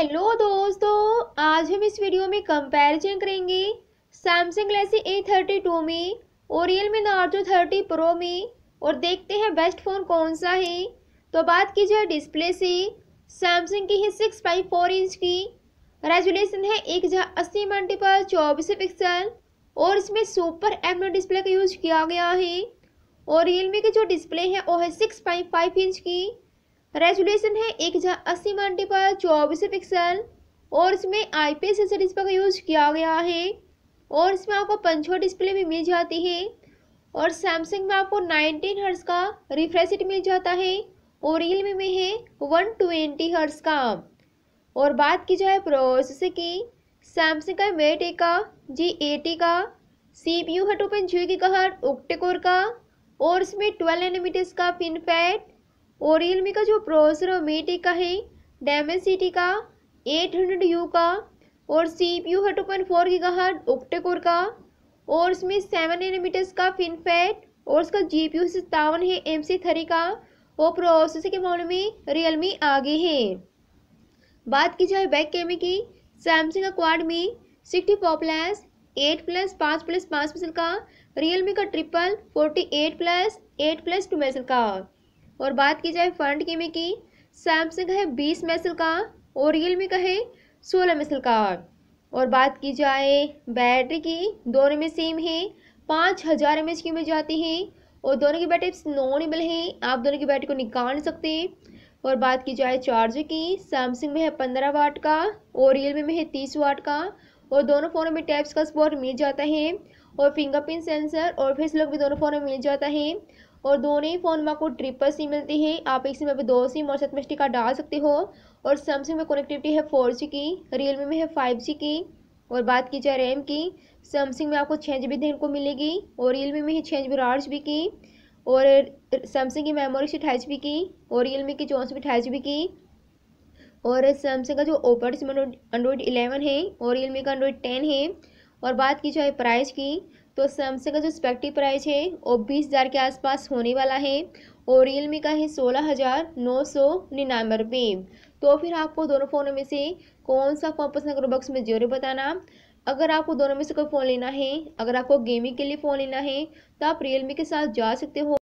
hello दोस्तों आज हम इस वीडियो में कंपैरिजन करेंगे Samsung Galaxy A thirty two में और Realme Narzo thirty pro में और देखते हैं बेस्ट फ़ोन कौन सा है तो बात की जाए डिस्प्ले से सैमसंग की है सिक्स बाई फोर इंच की रेजुलेशन है एक हज़ार अस्सी मल्टीपल चौबीस पिक्सल और इसमें सुपर एम डिस्प्ले का यूज़ किया गया है और रियलमी की जो डिस्प्ले है वो है सिक्स फाइव इंच की रेजुलेशन है एक हज़ार अस्सी मल्टीपल चौबीस पिक्सल और इसमें आई पी एस एस का यूज किया गया है और इसमें आपको पंचो डिस्प्ले भी मिल जाती है और सैमसंग में आपको नाइनटीन हर्स का रिफ्रेश रेट मिल जाता है और रियलमी में है वन ट्वेंटी हर्स का और बात की जाए प्रोसेसर की सैमसंग का मेट ए का जी एटी का सी पी यू है टू पॉइंट जी का हर ओक्टेकोर का और इसमें ट्वेल्व एनमीटर्स का पिन पैड और रियलमी का जो प्रोसेसर है मेटिक का है डैमेज सिटी का एट हंड्रेड यू का और सी पी यू है टू पॉइंट फोर की हर्ट ऑक्टेकोर का और इसमें सेवन नैनोमीटर्स का फैट और उसका जी पी यू सत्तावन है एम सी थ्री का और प्रोसेसर के मामले में रियलमी आगे है बात की जाए बैक कैमरे की सैमसंग का क्वाड में sixty four plus eight plus पाँच प्लस पाँच पिक्सल का रियलमी का triple forty eight plus eight plus two pixel का और बात की जाए फ्रंट में की सैमसंग है बीस मेसल का और रियल मी का है सोलह मेसल का और बात की जाए बैटरी की दोनों में सेम है पाँच हज़ार एम की मिल जाती है और दोनों की बैटरी नॉनेबल है आप दोनों की बैटरी को निकाल नहीं सकते और बात की जाए चार्जर की सैमसंग में है पंद्रह वाट का और रियल में है तीस वाट का और दोनों फ़ोनों में टैप्स का सपोर्ट मिल जाता है और फिंगरप्रिंट सेंसर और फेस लुक भी दोनों फ़ोनों में मिल जाता है और दोनों ही फ़ोन में आपको ट्रिपल सिम मिलती है आप एक सिम में दो सिम और सतम में डाल सकते हो और सैमसंग में कनेक्टिविटी है फोर जी की रियलमी में है फाइव जी की और बात की जाए रैम की सैमसंग में आपको छः जी बी देखने को मिलेगी और रियलमी में है छः जी बी आठ जी बी की और सैमसंग की मेमोरी सी अठाईस जी की और रियलमी की चौंसठ अठाईस जी की और सैमसंग का जो ओपर सिम एंड्रॉइड इलेवन है और रियलमी का एंड्रॉइड टेन है और बात की जाए प्राइस की तो सैमसंग का जो स्पेक्टिव प्राइस है वो बीस हज़ार के आसपास होने वाला है और रियलमी का है सोलह हज़ार नौ सौ निन्यानवे रुपये तो फिर आपको दोनों फ़ोनों में से कौन सा फ़ोन पसंद करो बॉक्स में जरूर बताना अगर आपको दोनों में से कोई फ़ोन लेना है अगर आपको गेमिंग के लिए फ़ोन लेना है तो आप रियलमी के साथ जा सकते हो